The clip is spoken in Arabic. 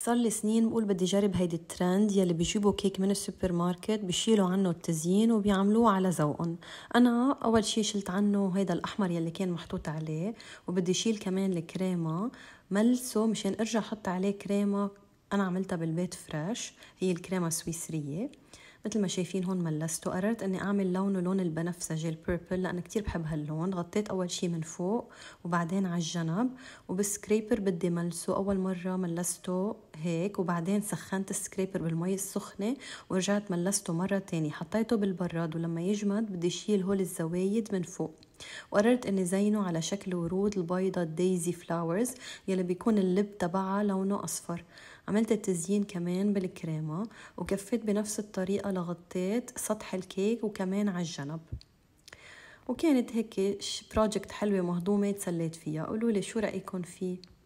صار لي سنين بقول بدي جرب هيدي الترند يلي بيجيبوا كيك من السوبر ماركت بيشيلوا عنه التزيين وبيعملوه على ذوقهم انا اول شي شلت عنه هيدا الاحمر يلي كان محطوط عليه وبدي شيل كمان الكريمه ملسه مشان ارجع احط عليه كريمه انا عملتها بالبيت فريش هي الكريمه السويسريه مثل ما شايفين هون ملسته قررت اني اعمل لونه لون البنفسجي البيربل لانه كتير بحب هاللون غطيت اول شي من فوق وبعدين على الجنب وبالسكريبر بدي ملسه اول مره ملسته هيك وبعدين سخنت السكريبر بالمي السخنه ورجعت ملسته مره تانية حطيته بالبراد ولما يجمد بدي شيل هول الزوايد من فوق وقررت اني زينه على شكل ورود البيضة دايزي فلاورز يلي بيكون اللب تبعها لونه اصفر عملت التزيين كمان بالكريمة وكفيت بنفس الطريقة لغطيت سطح الكيك وكمان على الجنب وكانت هيك بروجكت حلوة مهضومة تسليت فيها قولولي شو رأيكم فيه